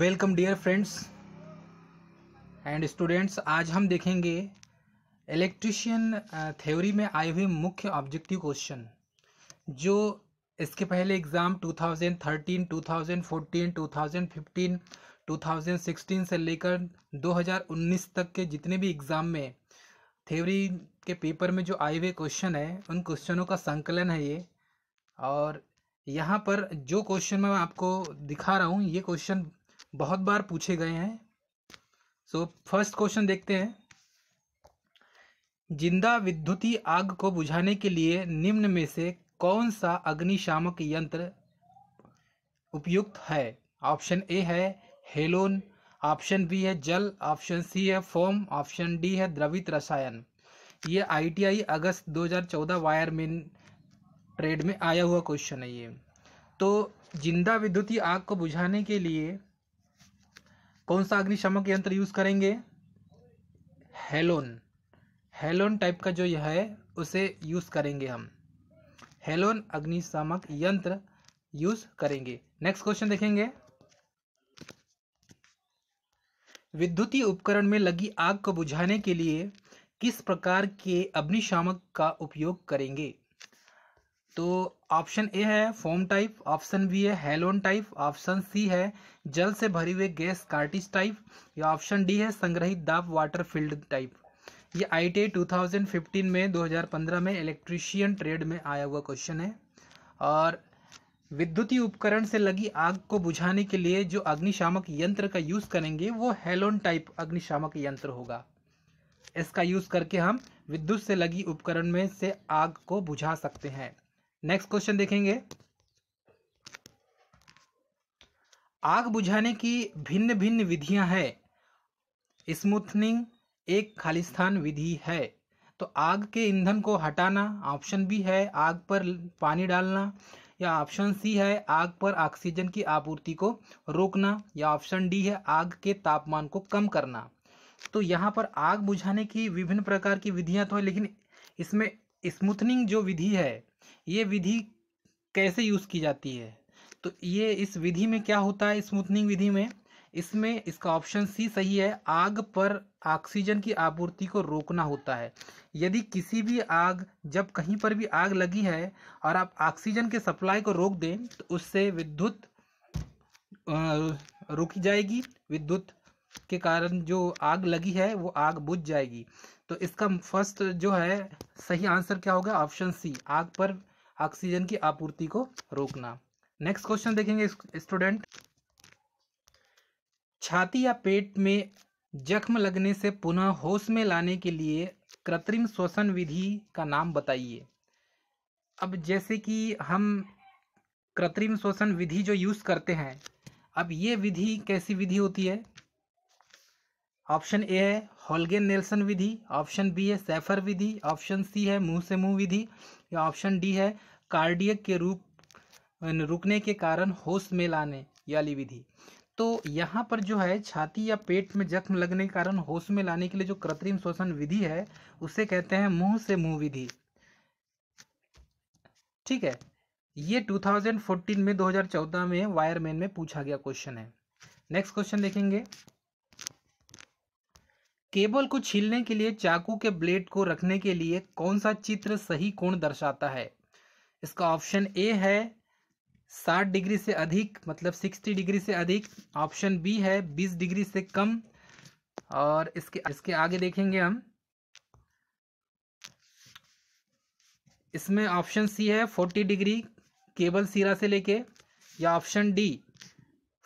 welcome dear friends and students आज हम देखेंगे इलेक्ट्रिशियन थ्योरी में आए हुए मुख्य ऑब्जेक्टिव क्वेश्चन जो इसके पहले एग्ज़ाम 2013, 2014, 2015, 2016 से लेकर 2019 तक के जितने भी एग्ज़ाम में थ्योरी के पेपर में जो आए हुए क्वेश्चन है उन क्वेश्चनों का संकलन है ये और यहाँ पर जो क्वेश्चन मैं आपको दिखा रहा हूँ ये क्वेश्चन बहुत बार पूछे गए हैं सो फर्स्ट क्वेश्चन देखते हैं जिंदा विद्युती आग को बुझाने के लिए निम्न में से कौन सा अग्निशामक यंत्र उपयुक्त है ऑप्शन ए है हेलोन ऑप्शन बी है जल ऑप्शन सी है फोम ऑप्शन डी है द्रवित रसायन ये आईटीआई अगस्त 2014 वायर में ट्रेड में आया हुआ क्वेश्चन है ये तो जिंदा विद्युतीय आग को बुझाने के लिए कौन सा अग्निशामक यंत्र यूज़ करेंगे हेलोन हेलोन टाइप का जो यह है उसे यूज़ करेंगे हम हेलोन अग्निशामक यंत्र यूज़ करेंगे नेक्स्ट क्वेश्चन देखेंगे विद्युतीय उपकरण में लगी आग को बुझाने के लिए किस प्रकार के अग्निशामक का उपयोग करेंगे तो ऑप्शन ए है फोम टाइप ऑप्शन बी है हेलोन टाइप ऑप्शन सी है जल से भरी हुई गैस कार्टिज टाइप या ऑप्शन डी है संग्रहित दाब वाटर फील्ड टाइप ये आई टी में 2015 में इलेक्ट्रीशियन ट्रेड में आया हुआ क्वेश्चन है और विद्युतीय उपकरण से लगी आग को बुझाने के लिए जो अग्निशामक यंत्र का यूज़ करेंगे वो हेलोन टाइप अग्निशामक यंत्र होगा इसका यूज़ करके हम विद्युत से लगी उपकरण में से आग को बुझा सकते हैं नेक्स्ट क्वेश्चन देखेंगे आग बुझाने की भिन्न भिन्न विधियां हैं स्मूथनिंग एक खालिस्थान विधि है तो आग के ईंधन को हटाना ऑप्शन बी है आग पर पानी डालना या ऑप्शन सी है आग पर ऑक्सीजन की आपूर्ति को रोकना या ऑप्शन डी है आग के तापमान को कम करना तो यहाँ पर आग बुझाने की विभिन्न प्रकार की विधियां तो है लेकिन इसमें स्मूथनिंग जो विधि है ये विधि कैसे यूज़ की जाती है तो ये इस विधि में क्या होता है स्मूथनिंग विधि में इसमें इसका ऑप्शन सी सही है आग पर ऑक्सीजन की आपूर्ति को रोकना होता है यदि किसी भी आग जब कहीं पर भी आग लगी है और आप ऑक्सीजन के सप्लाई को रोक दें तो उससे विद्युत रोकी जाएगी विद्युत के कारण जो आग लगी है वो आग बुझ जाएगी तो इसका फर्स्ट जो है सही आंसर क्या होगा ऑप्शन सी आग पर ऑक्सीजन की आपूर्ति को रोकना नेक्स्ट क्वेश्चन देखेंगे स्टूडेंट छाती या पेट में जख्म लगने से पुनः होश में लाने के लिए कृत्रिम श्वसन विधि का नाम बताइए अब जैसे कि हम कृत्रिम श्वसन विधि जो यूज़ करते हैं अब ये विधि कैसी विधि होती है ऑप्शन ए है हॉलगेन नेल्सन विधि ऑप्शन बी है सेफर विधि ऑप्शन सी है मुंह से मुंह विधि या ऑप्शन डी है कार्डियक के रूप रुकने के कारण होश में लाने वाली विधि तो यहाँ पर जो है छाती या पेट में जख्म लगने के कारण होश में लाने के लिए जो कृत्रिम श्वसन विधि है उसे कहते हैं मुंह से मुंह विधि ठीक है ये 2014 में 2014 में वायरमैन में पूछा गया क्वेश्चन है नेक्स्ट क्वेश्चन देखेंगे केबल को छीलने के लिए चाकू के ब्लेड को रखने के लिए कौन सा चित्र सही कोण दर्शाता है इसका ऑप्शन ए है 60 डिग्री से अधिक मतलब 60 डिग्री से अधिक ऑप्शन बी है 20 डिग्री से कम और इसके इसके आगे देखेंगे हम इसमें ऑप्शन सी है 40 डिग्री केबल सिरा से लेके या ऑप्शन डी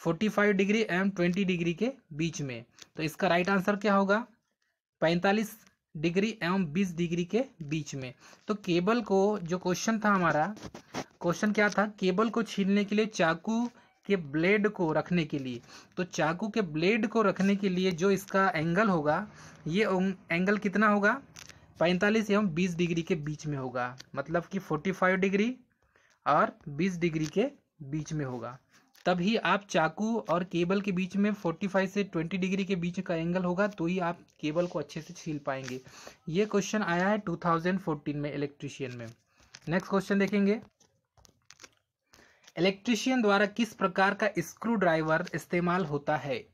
45 डिग्री एम 20 डिग्री के बीच में तो इसका राइट आंसर क्या होगा पैंतालीस डिग्री एवं बीस डिग्री के बीच में तो केबल को जो क्वेश्चन था हमारा क्वेश्चन क्या था केबल को छीलने के लिए चाकू के ब्लेड को रखने के लिए तो चाकू के ब्लेड को रखने के लिए जो इसका एंगल होगा ये एंगल कितना होगा पैंतालीस एवं बीस डिग्री के बीच में होगा मतलब कि फोर्टी फाइव डिग्री और बीस डिग्री के बीच में होगा तभी आप चाकू और केबल के बीच में 45 से 20 डिग्री के बीच का एंगल होगा तो ही आप केबल को अच्छे से छील पाएंगे ये क्वेश्चन आया है 2014 में इलेक्ट्रिशियन में नेक्स्ट क्वेश्चन देखेंगे इलेक्ट्रिशियन द्वारा किस प्रकार का स्क्रू ड्राइवर इस्तेमाल होता है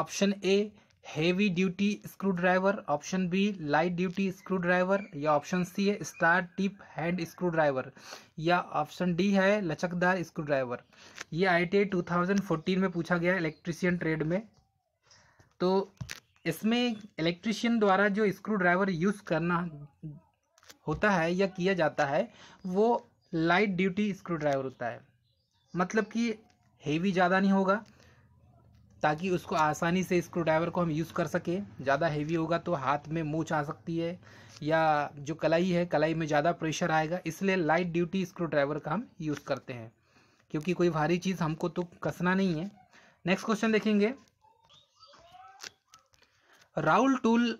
option A heavy duty screw driver option B light duty screw driver या ऑप्शन सी है star tip hand screw driver या ऑप्शन डी है लचकदार स्क्रू ड्राइवर ये आई टी 2014 में पूछा गया इलेक्ट्रिशियन ट्रेड में तो इसमें इलेक्ट्रिशियन द्वारा जो स्क्रू ड्राइवर यूज़ करना होता है या किया जाता है वो लाइट ड्यूटी स्क्रू ड्राइवर होता है मतलब कि हेवी ज़्यादा नहीं होगा ताकि उसको आसानी से स्क्रू ड्राइवर को हम यूज़ कर सकें ज़्यादा हैवी होगा तो हाथ में मूछ आ सकती है या जो कलाई है कलाई में ज़्यादा प्रेशर आएगा इसलिए लाइट ड्यूटी स्क्रू ड्राइवर का हम यूज़ करते हैं क्योंकि कोई भारी चीज़ हमको तो कसना नहीं है नेक्स्ट क्वेश्चन देखेंगे राउल टूल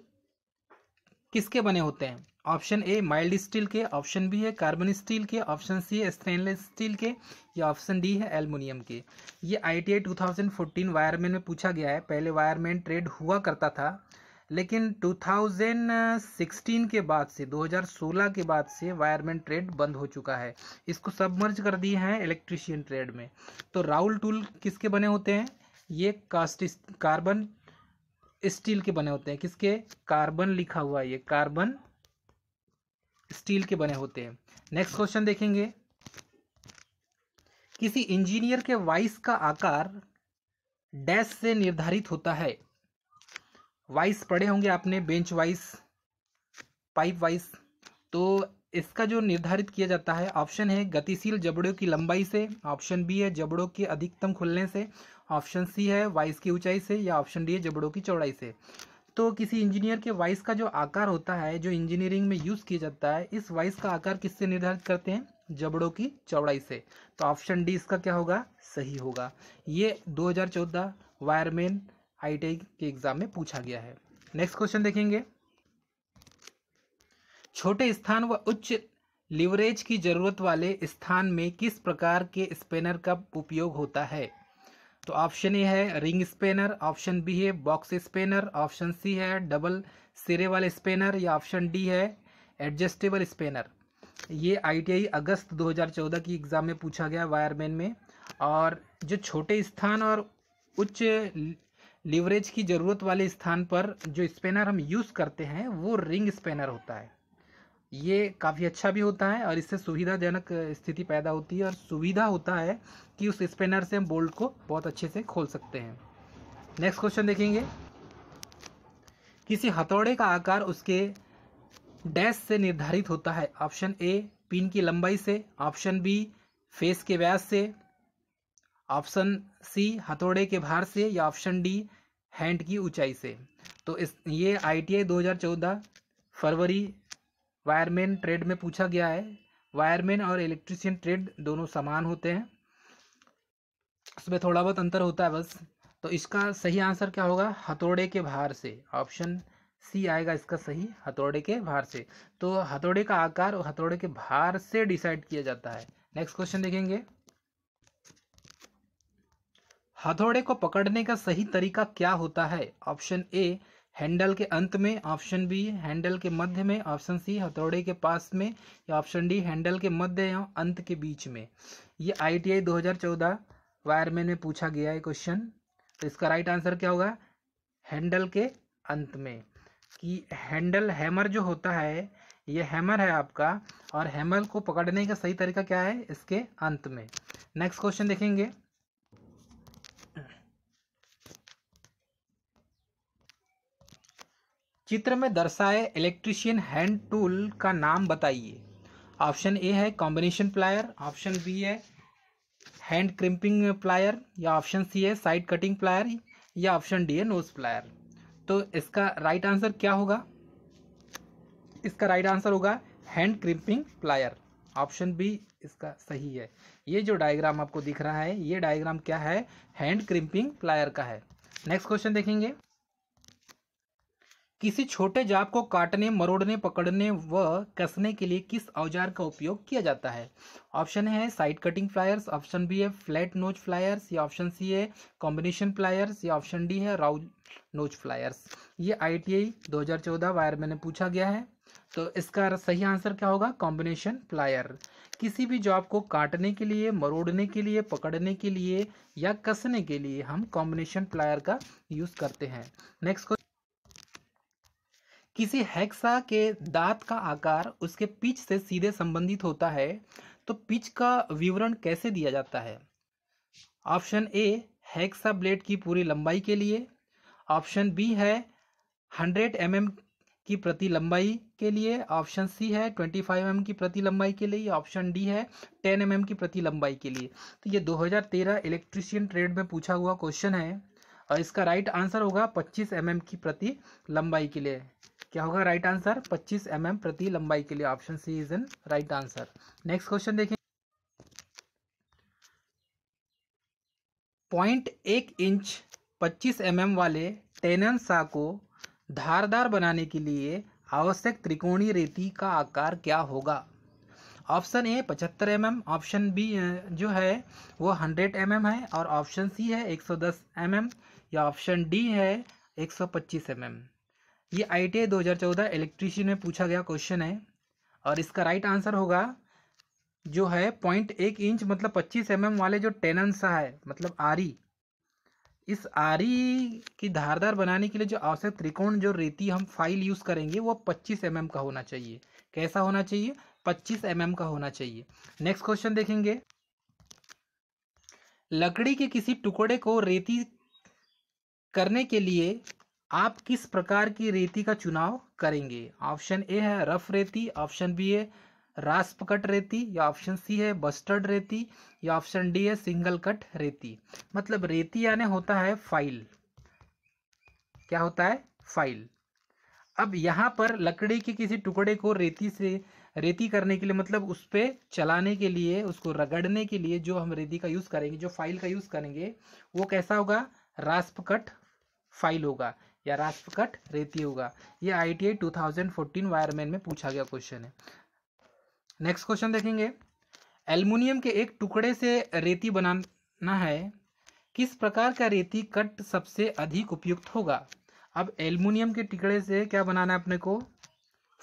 किसके बने होते हैं ऑप्शन ए माइल्ड स्टील के ऑप्शन बी है कार्बन स्टील के ऑप्शन सी है स्टेनलेस स्टील के या ऑप्शन डी है एल्युमिनियम के ये I T I two thousand fourteen wireman में पूछा गया है पहले वायरमैन ट्रेड हुआ करता था लेकिन 2016 के बाद से 2016 के बाद से वायरमैन ट्रेड बंद हो चुका है इसको सब मर्ज कर दिए हैं इलेक्ट्रिशियन ट्रेड में तो राउल टूल किसके बने होते हैं ये कास्ट कार्बन स्टील के बने होते हैं किसके कार्बन लिखा हुआ है ये कार्बन स्टील के बने होते हैं नेक्स्ट क्वेश्चन देखेंगे किसी इंजीनियर के वाइस का आकार डैश से निर्धारित होता है वाइस पढ़े होंगे आपने बेंच वाइस पाइप वाइस तो इसका जो निर्धारित किया जाता है ऑप्शन है गतिशील जबड़ों की लंबाई से ऑप्शन बी है जबड़ों के अधिकतम खुलने से ऑप्शन सी है वाइस की ऊंचाई से या ऑप्शन डी है जबड़ों की चौड़ाई से तो किसी इंजीनियर के वाइस का जो आकार होता है जो इंजीनियरिंग में यूज़ किया जाता है इस वाइस का आकार किससे निर्धारित करते हैं जबड़ों की चौड़ाई से तो ऑप्शन डी इसका क्या होगा सही होगा ये 2014 वायरमैन आईटीआई के एग्ज़ाम में पूछा गया है नेक्स्ट क्वेश्चन देखेंगे छोटे स्थान व उच्च लिवरेज की जरूरत वाले स्थान में किस प्रकार के स्पेनर का उपयोग होता है तो ऑप्शन ए है रिंग स्पेनर ऑप्शन बी है बॉक्स स्पेनर ऑप्शन सी है डबल सिरे वाले स्पेनर या ऑप्शन डी है एडजस्टेबल स्पेनर ये आईटीआई अगस्त 2014 की एग्ज़ाम में पूछा गया वायरमैन में और जो छोटे स्थान और उच्च लीवरेज की ज़रूरत वाले स्थान पर जो स्पेनर हम यूज़ करते हैं वो रिंग स्पेनर होता है ये काफ़ी अच्छा भी होता है और इससे सुविधाजनक स्थिति पैदा होती है और सुविधा होता है कि उस स्पेनर से हम बोल्ट को बहुत अच्छे से खोल सकते हैं नेक्स्ट क्वेश्चन देखेंगे किसी हथौड़े का आकार उसके डैश से निर्धारित होता है ऑप्शन ए पिन की लंबाई से ऑप्शन बी फेस के व्यास से ऑप्शन सी हथौड़े के भार से या ऑप्शन डी हैंड की ऊंचाई से तो इस ये आई टी आई 2014 फरवरी वायरमैन ट्रेड में पूछा गया है वायरमैन और इलेक्ट्रिशियन ट्रेड दोनों समान होते हैं इसमें थोड़ा बहुत अंतर होता है बस तो इसका सही आंसर क्या होगा हथौड़े के भार से ऑप्शन सी आएगा इसका सही हथौड़े के भार से तो हथौड़े का आकार और हथौड़े के भार से डिसाइड किया जाता है नेक्स्ट क्वेश्चन देखेंगे हथौड़े को पकड़ने का सही तरीका क्या होता है ऑप्शन ए हैंडल के अंत में ऑप्शन बी हैंडल के मध्य में ऑप्शन सी हथौड़े के पास में या ऑप्शन डी हैंडल के मध्य या अंत के बीच में ये आईटीआई 2014 वायरमैन में पूछा गया है क्वेश्चन तो इसका राइट आंसर क्या होगा हैंडल के अंत में कि हैंडल हैमर जो होता है ये हैमर है आपका और हैमर को पकड़ने का सही तरीका क्या है इसके अंत में नेक्स्ट क्वेश्चन देखेंगे चित्र में दर्शाए इलेक्ट्रिशियन हैंड टूल का नाम बताइए ऑप्शन ए है कॉम्बिनेशन प्लायर ऑप्शन बी है हैंड क्रिम्पिंग प्लायर या ऑप्शन सी है साइड कटिंग प्लायर या ऑप्शन डी है नोज प्लायर तो इसका राइट आंसर क्या होगा इसका राइट आंसर होगा hand crimping plier option B इसका सही है ये जो डायग्राम आपको दिख रहा है ये डायग्राम क्या है हैंड क्रिम्पिंग प्लायर का है नेक्स्ट क्वेश्चन देखेंगे किसी छोटे जाप को काटने मरोड़ने पकड़ने व कसने के लिए किस औजार का उपयोग किया जाता है ऑप्शन है side cutting pliers option B है फ्लैट नोच फ्लायर्स या ऑप्शन सी है कॉम्बिनेशन फ्लायर्स या ऑप्शन डी है राउ नोच फ्लायर्स ये आई टी आई दो हज़ार चौदह वायर मैंने पूछा गया है तो इसका सही आंसर क्या होगा कॉम्बिनेशन प्लायर किसी भी जॉब को काटने के लिए मरोड़ने के लिए पकड़ने के लिए या कसने के लिए हम कॉम्बिनेशन प्लायर का यूज़ करते हैं नेक्स्ट क्वेश्चन किसी हेक्सा के दांत का आकार उसके पिच से सीधे संबंधित होता है तो पिच का विवरण कैसे दिया जाता है ऑप्शन ए हेक्सा ब्लेड की पूरी लंबाई के लिए ऑप्शन बी है 100 mm की प्रति लंबाई के लिए ऑप्शन सी है 25 एम mm की प्रति लंबाई के लिए ऑप्शन डी है 10 एम mm की प्रति लंबाई के लिए तो ये 2013 इलेक्ट्रिशियन ट्रेड में पूछा हुआ क्वेश्चन है और इसका राइट आंसर होगा 25 एम mm की प्रति लंबाई के लिए क्या होगा राइट आंसर 25 एम mm प्रति लंबाई के लिए option C is in right answer next question देखें पॉइंट एक इंच 25 एम mm वाले टेनन सा को धारदार बनाने के लिए आवश्यक त्रिकोणीय रेती का आकार क्या होगा ऑप्शन ए पचहत्तर एम एम ऑप्शन बी जो है वो हंड्रेड एम एम है और ऑप्शन सी है एक सौ दस एम एम या ऑप्शन डी है एक सौ पच्चीस एम एम ये आई टी इलेक्ट्रीशियन में पूछा गया क्वेश्चन है और इसका राइट आंसर होगा जो है पॉइंट एक इंच मतलब पच्चीस एम mm वाले जो टेनन सा है मतलब आरी इस आरी की धारदार बनाने के लिए जो आवश्यक त्रिकोण जो रेती हम फाइल यूज़ करेंगे वो पच्चीस एम mm का होना चाहिए कैसा होना चाहिए पच्चीस एम mm का होना चाहिए नेक्स्ट क्वेश्चन देखेंगे लकड़ी के किसी टुकड़े को रेती करने के लिए आप किस प्रकार की रेती का चुनाव करेंगे ऑप्शन ए है रफ रेती ऑप्शन बी है रास्प कट रेती या ऑप्शन सी है बस्टर्ड रेती या ऑप्शन डी है सिंगल कट रेती मतलब रेती यानी होता है फाइल क्या होता है फाइल अब यहां पर लकड़ी के किसी टुकड़े को रेती से रेती करने के लिए मतलब उस पर चलाने के लिए उसको रगड़ने के लिए जो हम रेती का यूज़ करेंगे जो फाइल का यूज़ करेंगे वो कैसा होगा रास्प कट फाइल होगा या राष्ट्रकट रेती होगा ये आई टी वायरमैन में पूछा गया क्वेश्चन है नेक्स्ट क्वेश्चन देखेंगे एल्युमिनियम के एक टुकड़े से रेती बनाना है किस प्रकार का रेती कट सबसे अधिक उपयुक्त होगा अब एल्युमिनियम के टुकड़े से क्या बनाना है अपने को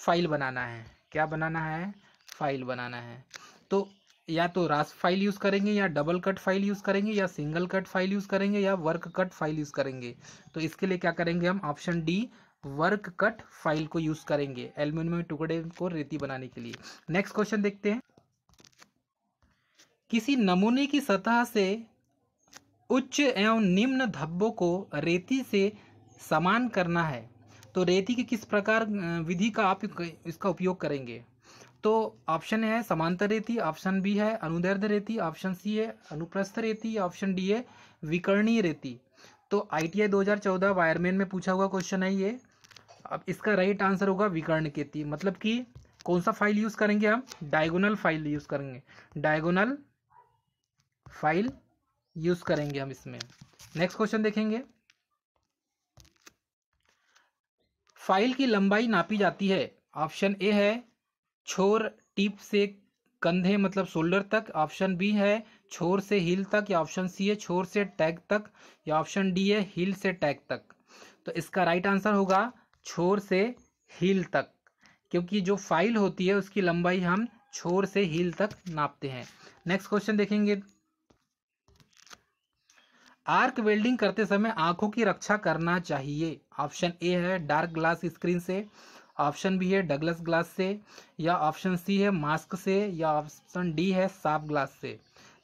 फाइल बनाना है क्या बनाना है फाइल बनाना है तो या तो रास फाइल यूज़ करेंगे या डबल कट फाइल यूज़ करेंगे या सिंगल कट फाइल यूज़ करेंगे या वर्क कट फाइल यूज़ करेंगे तो इसके लिए क्या करेंगे हम option D work cut file को यूज़ करेंगे एल्यूमिनियम टुकड़े को रेती बनाने के लिए नेक्स्ट क्वेश्चन देखते हैं किसी नमूने की सतह से उच्च एवं निम्न धब्बों को रेती से समान करना है तो रेती के किस प्रकार विधि का आप इसका उपयोग करेंगे तो ऑप्शन है समांतर रेती ऑप्शन बी है अनुदैर्ध रेती ऑप्शन सी है अनुप्रस्थ रेती ऑप्शन डी है विकर्णीय रेती तो आईटीआई 2014 वायरमैन में पूछा हुआ क्वेश्चन है ये अब इसका राइट आंसर होगा विकर्ण केती मतलब कि कौन सा फाइल यूज करेंगे हम डायगोनल फाइल यूज करेंगे डायगोनल फाइल यूज करेंगे हम इसमें नेक्स्ट क्वेश्चन देखेंगे फाइल की लंबाई नापी जाती है ऑप्शन ए है छोर टिप से कंधे मतलब शोल्डर तक ऑप्शन बी है छोर से हिल तक या ऑप्शन सी है छोर से टैग तक या ऑप्शन डी है हिल से टैग तक तो इसका राइट आंसर होगा छोर से हिल तक क्योंकि जो फाइल होती है उसकी लंबाई हम छोर से हिल तक नापते हैं नेक्स्ट क्वेश्चन देखेंगे आर्क वेल्डिंग करते समय आंखों की रक्षा करना चाहिए ऑप्शन ए है डार्क ग्लास स्क्रीन से ऑप्शन बी है डगलस ग्लास से या ऑप्शन सी है मास्क से या ऑप्शन डी है साफ ग्लास से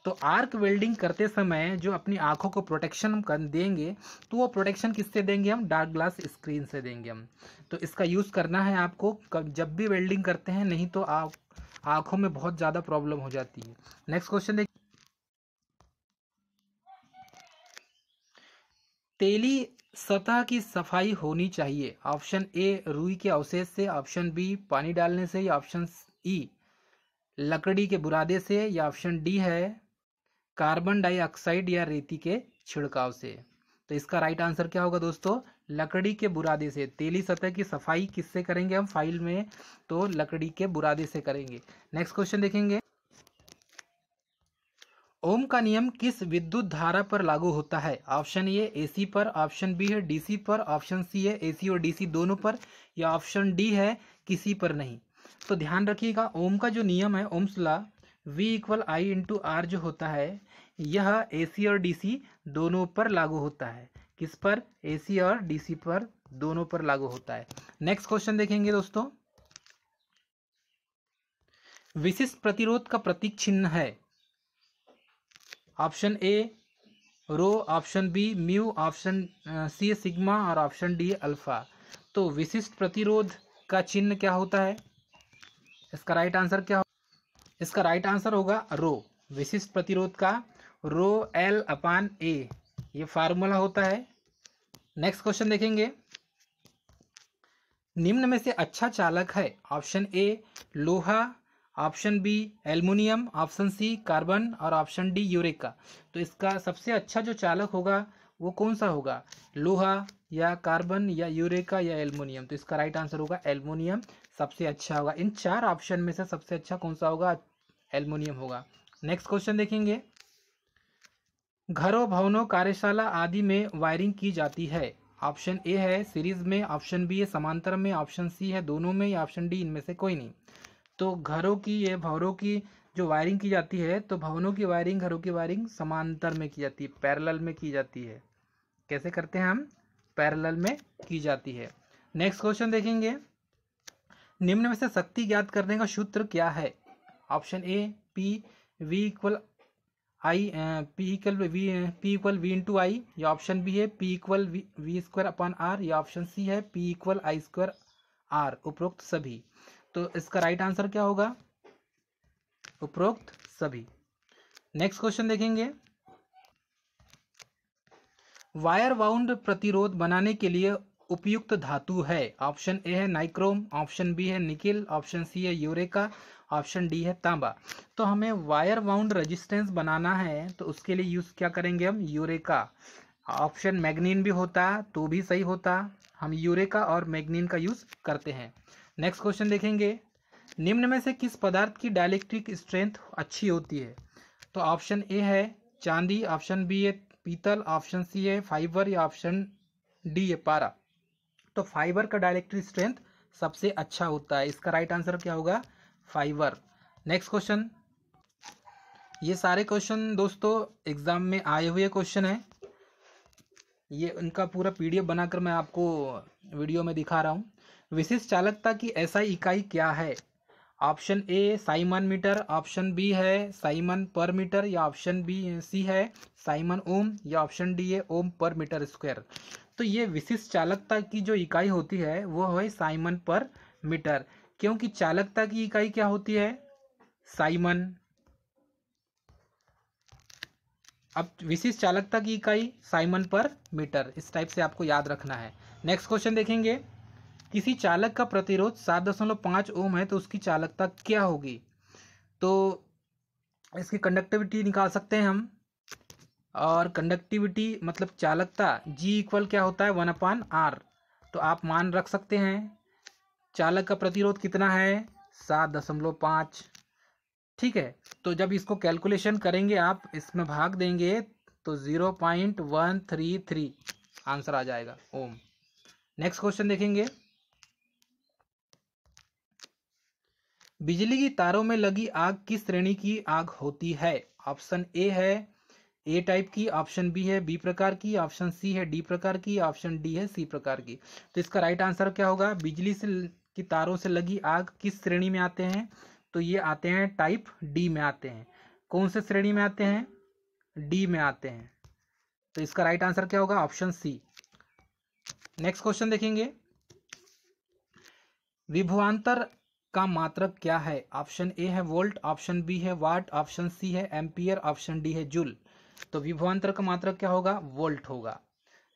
तो आर्क वेल्डिंग करते समय जो अपनी आंखों को प्रोटेक्शन हम कर देंगे तो वो प्रोटेक्शन किससे देंगे हम डार्क ग्लास स्क्रीन से देंगे हम तो इसका यूज़ करना है आपको जब भी वेल्डिंग करते हैं नहीं तो आप आँखों में बहुत ज़्यादा प्रॉब्लम हो जाती है नेक्स्ट क्वेश्चन देखिए तेली सतह की सफाई होनी चाहिए ऑप्शन ए रुई के अवशेष से ऑप्शन बी पानी डालने से या ऑप्शन ई e, लकड़ी के बुरादे से या ऑप्शन डी है कार्बन डाइऑक्साइड या रेती के छिड़काव से तो इसका राइट आंसर क्या होगा दोस्तों लकड़ी के बुरादे से तेली सतह की सफाई किससे करेंगे हम फाइल में तो लकड़ी के बुरादे से करेंगे नेक्स्ट क्वेश्चन देखेंगे ओम का नियम किस विद्युत धारा पर लागू होता है ऑप्शन ए एसी पर ऑप्शन बी है डीसी पर ऑप्शन सी है एसी और डीसी दोनों पर या ऑप्शन डी है किसी पर नहीं तो ध्यान रखिएगा ओम का जो नियम है Ohm's law V equal I into R जो होता है यह एसी और डीसी दोनों पर लागू होता है किस पर एसी और डीसी पर दोनों पर लागू होता है नेक्स्ट क्वेश्चन देखेंगे दोस्तों विशिष्ट प्रतिरोध का प्रतीक चिन्ह है option A rho option B mu option C sigma और ऑप्शन डी अल्फा तो विशिष्ट प्रतिरोध का चिन्ह क्या होता है इसका राइट आंसर क्या होगा इसका राइट आंसर होगा रो विशिष्ट प्रतिरोध का रो एल अपान ए ये फार्मूला होता है नेक्स्ट क्वेश्चन देखेंगे निम्न में से अच्छा चालक है ऑप्शन ए लोहा option B aluminium option C carbon और ऑप्शन डी यूरेका तो इसका सबसे अच्छा जो चालक होगा वो कौन सा होगा लोहा या कार्बन या यूरेका या एल्युमिनियम तो इसका राइट आंसर होगा एल्युमिनियम सबसे अच्छा होगा इन चार ऑप्शन में से सबसे अच्छा कौन सा होगा एल्युमिनियम होगा नेक्स्ट क्वेश्चन देखेंगे घरों भवनों कार्यशाला आदि में वायरिंग की जाती है ऑप्शन ए है सीरीज में ऑप्शन बी है समांतर में ऑप्शन सी है दोनों में या ऑप्शन डी इनमें से कोई नहीं तो घरों की ये भवनों की जो वायरिंग की जाती है तो भवनों की वायरिंग घरों की वायरिंग समांतर में की जाती है पैरेलल में की जाती है कैसे करते हैं हम पैरेलल में की जाती है नेक्स्ट क्वेश्चन देखेंगे निम्न में से शक्ति ज्ञात करने का सूत्र क्या है option A P V equal I P equal V P equal V into I या ऑप्शन बी है P equal V square upon R या ऑप्शन सी है P equal I square R उपरोक्त सभी तो इसका राइट आंसर क्या होगा उपरोक्त सभी नेक्स्ट क्वेश्चन देखेंगे वायर वाउंड प्रतिरोध बनाने के लिए उपयुक्त धातु है ऑप्शन ए है नाइक्रोम ऑप्शन बी है निकिल ऑप्शन सी है यूरेका ऑप्शन डी है तांबा तो हमें वायर वाउंड रेजिस्टेंस बनाना है तो उसके लिए यूज़ क्या करेंगे हम यूरेका ऑप्शन मैग्नीन भी होता तो भी सही होता हम यूरेका और मैग्नीन का यूज़ करते हैं नेक्स्ट क्वेश्चन देखेंगे निम्न में से किस पदार्थ की डायलेक्ट्रिक स्ट्रेंथ अच्छी होती है तो ऑप्शन ए है चांदी ऑप्शन बी है पीतल ऑप्शन सी है फाइबर या ऑप्शन डी है पारा तो फाइबर का डायलेक्ट्रिक स्ट्रेंथ सबसे अच्छा होता है इसका राइट आंसर क्या होगा फाइबर नेक्स्ट क्वेश्चन ये सारे क्वेश्चन दोस्तों एग्जाम में आए हुए क्वेश्चन है ये इनका पूरा पीडीएफ बनाकर मैं आपको वीडियो में दिखा रहा हूँ विशिष्ट चालकता की ऐसा इकाई क्या है option A siemens metre option B है साइमन पर मीटर या ऑप्शन बी सी है साइमन ओम या ऑप्शन डी है ओम पर मीटर स्क्वायर तो ये विशिष्ट चालकता की जो इकाई होती है वो है साइमन पर मीटर क्योंकि चालकता की इकाई क्या होती है साइमन अब विशिष्ट चालकता की इकाई साइमन पर मीटर इस टाइप से आपको याद रखना है नेक्स्ट क्वेश्चन देखेंगे किसी चालक का प्रतिरोध सात दशमलव पाँच ओम है तो उसकी चालकता क्या होगी तो इसकी कंडक्टिविटी निकाल सकते हैं हम और कंडक्टिविटी मतलब चालकता जी इक्वल क्या होता है वन अपान आर तो आप मान रख सकते हैं चालक का प्रतिरोध कितना है सात दशमलव पाँच ठीक है तो जब इसको कैलकुलेशन करेंगे आप इसमें भाग देंगे तो zero point one three three answer आ जाएगा ओम नेक्स्ट क्वेश्चन देखेंगे बिजली की तारों में लगी आग किस श्रेणी की आग होती है ऑप्शन ए है ए टाइप की ऑप्शन बी है बी प्रकार की ऑप्शन सी है डी प्रकार की ऑप्शन डी है सी प्रकार की तो इसका राइट आंसर क्या होगा बिजली से की तारों से लगी आग किस श्रेणी में आते हैं तो ये आते हैं टाइप डी में आते हैं कौन से श्रेणी में आते हैं डी में आते हैं तो इसका राइट आंसर क्या होगा ऑप्शन सी नेक्स्ट क्वेश्चन देखेंगे विभुआंतर का मात्रक क्या है ऑप्शन ए है वोल्ट ऑप्शन बी है वाट ऑप्शन सी है एम्पियर ऑप्शन डी है जूल तो विभवांतर का मात्रक क्या होगा वोल्ट होगा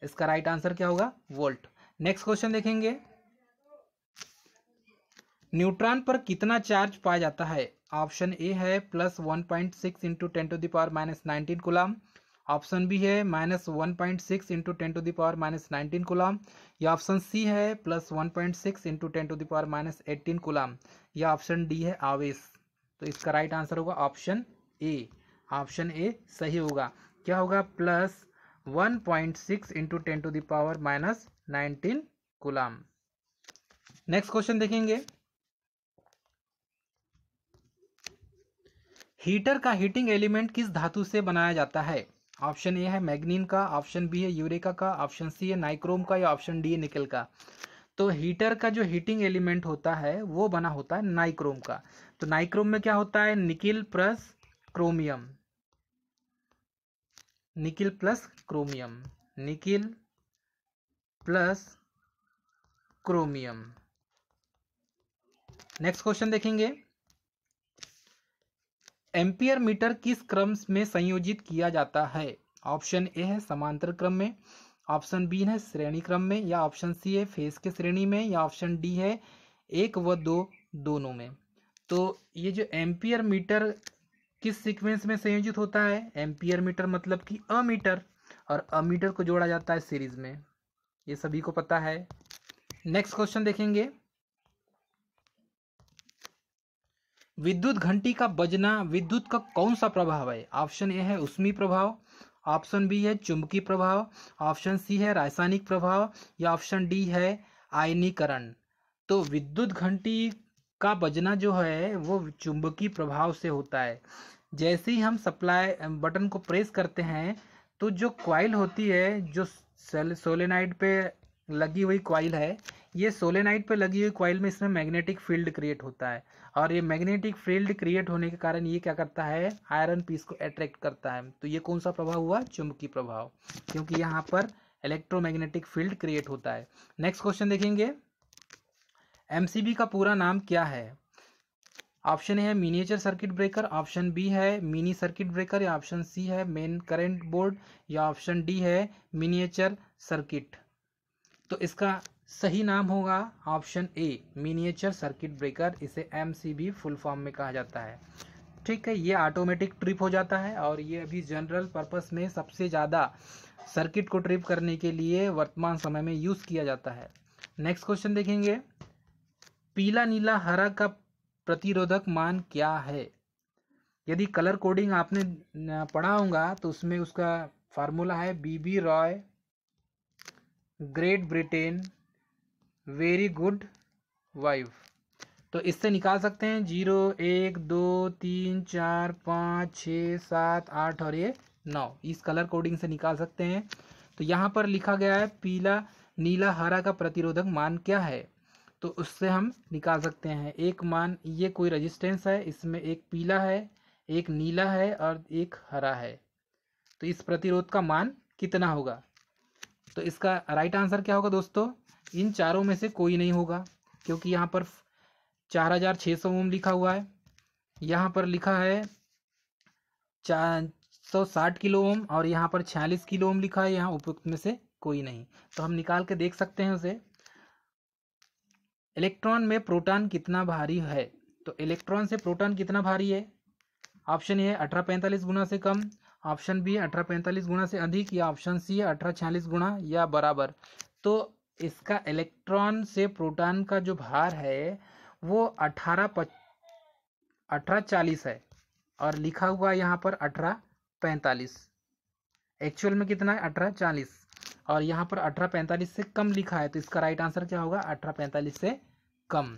इसका राइट आंसर क्या होगा वोल्ट नेक्स्ट क्वेश्चन देखेंगे न्यूट्रॉन पर कितना चार्ज पाया जाता है ऑप्शन ए है plus one point six into ten to the power minus nineteen coulomb option B है minus one point six into ten to the power minus nineteen coulomb या option C है plus one point six into ten to the power minus eighteen coulomb या option D है आवेश तो इसका right answer होगा option A option A सही होगा क्या होगा plus one point six into ten to the power minus nineteen coulomb next question देखेंगे हीटर का हीटिंग एलिमेंट किस धातु से बनाया जाता है ऑप्शन ए है मैग्नीन का ऑप्शन बी है यूरेका का ऑप्शन सी है नाइक्रोम का या ऑप्शन डी है निकल का तो हीटर का जो हीटिंग एलिमेंट होता है वो बना होता है नाइक्रोम का तो नाइक्रोम में क्या होता है nickel plus chromium nickel plus chromium nickel plus chromium next question देखेंगे एम्पियर मीटर किस क्रम में संयोजित किया जाता है ऑप्शन ए है समांतर क्रम में ऑप्शन बी है श्रेणी क्रम में या ऑप्शन सी है फेस के श्रेणी में या ऑप्शन डी है एक व दो दोनों में तो ये जो एम्पियर मीटर किस सीक्वेंस में संयोजित होता है एम्पियर मीटर मतलब कि अमीटर और अमीटर को जोड़ा जाता है सीरीज में ये सभी को पता है नेक्स्ट क्वेश्चन देखेंगे विद्युत घंटी का बजना विद्युत का कौन सा प्रभाव है ऑप्शन ए है उष्मी प्रभाव ऑप्शन बी है चुंबकीय प्रभाव ऑप्शन सी है रासायनिक प्रभाव या ऑप्शन डी है आयनीकरण तो विद्युत घंटी का बजना जो है वो चुंबकीय प्रभाव से होता है जैसे ही हम सप्लाई बटन को प्रेस करते हैं तो जो क्वाइल होती है जो सोलेनाइड पे लगी हुई क्वाइल है ये सोलेनाइट पर लगी हुई क्वाइल में इसमें मैग्नेटिक फील्ड क्रिएट होता है और ये मैग्नेटिक फील्ड क्रिएट होने के कारण ये क्या करता है आयरन पीस को अट्रैक्ट करता है तो ये कौन सा प्रभाव हुआ चुंबकीय प्रभाव क्योंकि यहाँ पर इलेक्ट्रोमैग्नेटिक फील्ड क्रिएट होता है नेक्स्ट क्वेश्चन देखेंगे एम का पूरा नाम क्या है ऑप्शन ए है miniature circuit breaker option B है मिनी सर्किट ब्रेकर या ऑप्शन सी है मेन करेंट बोर्ड या ऑप्शन डी है मिनिएचर सर्किट तो इसका सही नाम होगा option A miniature circuit breaker इसे एम फुल फॉर्म में कहा जाता है ठीक है ये ऑटोमेटिक ट्रिप हो जाता है और ये अभी जनरल पर्पस में सबसे ज़्यादा सर्किट को ट्रिप करने के लिए वर्तमान समय में यूज़ किया जाता है नेक्स्ट क्वेश्चन देखेंगे पीला नीला हरा का प्रतिरोधक मान क्या है यदि कलर कोडिंग आपने पढ़ा होगा तो उसमें उसका फार्मूला है B B Roy great Britain very good wife तो इससे निकाल सकते हैं जीरो एक दो तीन चार पाँच छः सात आठ और ये नौ इस कलर कोडिंग से निकाल सकते हैं तो यहाँ पर लिखा गया है पीला नीला हरा का प्रतिरोधक मान क्या है तो उससे हम निकाल सकते हैं एक मान ये कोई रेजिस्टेंस है इसमें एक पीला है एक नीला है और एक हरा है तो इस प्रतिरोध का मान कितना होगा तो इसका राइट आंसर क्या होगा दोस्तों इन चारों में से कोई नहीं होगा क्योंकि यहाँ पर चार हजार छः सौ ओम लिखा हुआ है यहाँ पर लिखा है चार सौ साठ किलो ओम और यहाँ पर छियालीस किलो ओम लिखा है यहाँ उपयुक्त में से कोई नहीं तो हम निकाल के देख सकते हैं उसे इलेक्ट्रॉन में प्रोटॉन कितना भारी है तो इलेक्ट्रॉन से प्रोटॉन कितना भारी है ऑप्शन ए है अठारह पैंतालीस गुना से कम ऑप्शन बी है अठारह पैंतालीस गुना से अधिक या ऑप्शन सी है अठारह छियालीस गुना या बराबर तो इसका इलेक्ट्रॉन से प्रोटॉन का जो भार है वो अठारह अठारह चालीस है और लिखा हुआ यहाँ पर अठारह पैंतालीस एक्चुअल में कितना है अठारह चालीस और यहाँ पर अठारह पैंतालीस से कम लिखा है तो इसका राइट आंसर क्या होगा अठारह पैंतालीस से कम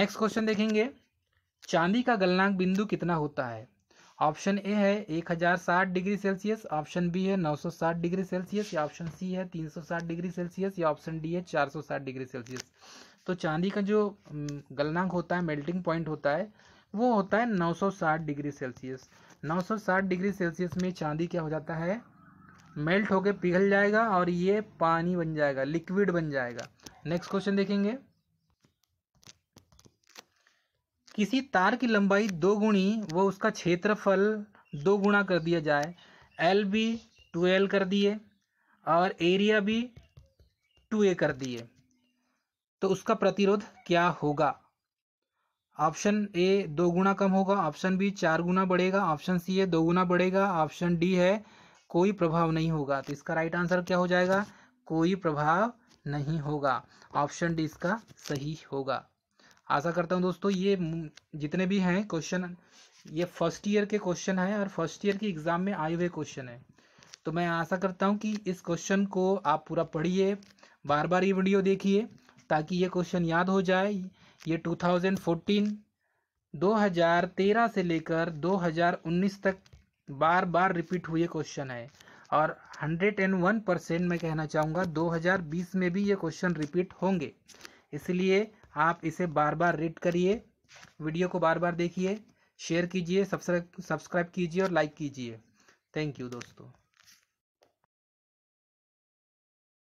नेक्स्ट क्वेश्चन देखेंगे चांदी का गलनांक बिंदु कितना होता है ऑप्शन ए है 1060 डिग्री सेल्सियस ऑप्शन बी है 960 डिग्री सेल्सियस या ऑप्शन सी है 360 डिग्री सेल्सियस या ऑप्शन डी है 460 डिग्री सेल्सियस तो चांदी का जो गलनांक होता है मेल्टिंग पॉइंट होता है वो होता है 960 डिग्री सेल्सियस 960 डिग्री सेल्सियस में चांदी क्या हो जाता है मेल्ट होकर पिघल जाएगा और ये पानी बन जाएगा लिक्विड बन जाएगा नेक्स्ट क्वेश्चन देखेंगे किसी तार की लंबाई दो गुणी व उसका क्षेत्रफल दो गुणा कर दिया जाए एल भी टू एल कर दिए और एरिया भी टू ए कर दिए तो उसका प्रतिरोध क्या होगा ऑप्शन ए दो गुना कम होगा ऑप्शन बी चार गुना बढ़ेगा ऑप्शन सी है दो गुना बढ़ेगा ऑप्शन डी है कोई प्रभाव नहीं होगा तो इसका राइट आंसर क्या हो जाएगा कोई प्रभाव नहीं होगा ऑप्शन डी इसका सही होगा आशा करता हूँ दोस्तों ये जितने भी हैं क्वेश्चन ये फर्स्ट ईयर के क्वेश्चन हैं और फर्स्ट ईयर के एग्ज़ाम में आए हुए क्वेश्चन हैं तो मैं आशा करता हूँ कि इस क्वेश्चन को आप पूरा पढ़िए बार बार ये वीडियो देखिए ताकि ये क्वेश्चन याद हो जाए ये 2014 2013 से लेकर 2019 तक बार बार रिपीट हुए क्वेश्चन है और 101 परसेंट मैं कहना चाहूँगा 2020 में भी ये क्वेश्चन रिपीट होंगे इसलिए आप इसे बार बार रीड करिए वीडियो को बार बार देखिए शेयर कीजिए सब्सक्राइब सब्सक्राइब कीजिए और लाइक कीजिए थैंक यू दोस्तों